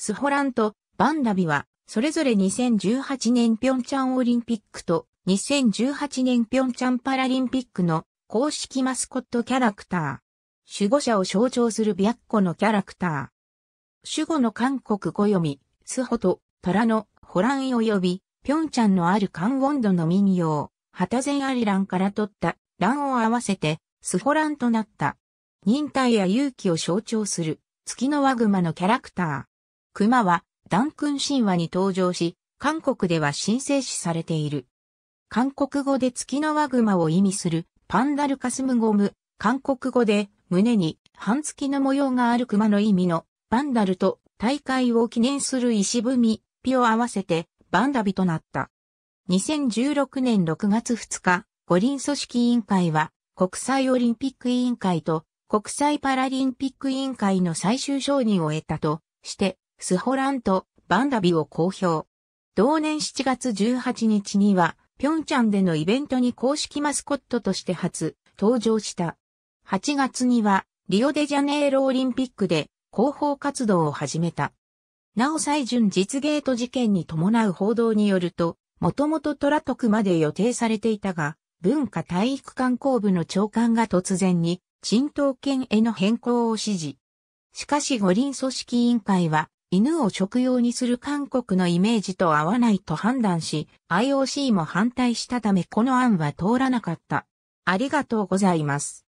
スホランとバンダビは、それぞれ2018年ピョンチャンオリンピックと2018年ピョンチャンパラリンピックの公式マスコットキャラクター。守護者を象徴する白コのキャラクター。守護の韓国語読み、スホと虎のホラン及び、ピョンチャンのあるカンウォンドの民謡、ハタゼンアリランから取ったランを合わせて、スホランとなった。忍耐や勇気を象徴する、月のワグマのキャラクター。熊は、ダンクン神話に登場し、韓国では神聖視されている。韓国語で月の輪熊を意味するパンダルカスムゴム、韓国語で胸に半月の模様がある熊の意味のバンダルと大会を記念する石踏み、ピを合わせてバンダビとなった。2016年6月2日、五輪組織委員会は国際オリンピック委員会と国際パラリンピック委員会の最終承認を得たとしてスホランとバンダビを公表。同年7月18日には、ピョンチャンでのイベントに公式マスコットとして初登場した。8月には、リオデジャネイロオリンピックで広報活動を始めた。なお最順実ゲート事件に伴う報道によると、もともとトラトクまで予定されていたが、文化体育観光部の長官が突然に、沈東圏への変更を指示。しかし五輪組織委員会は、犬を食用にする韓国のイメージと合わないと判断し、IOC も反対したためこの案は通らなかった。ありがとうございます。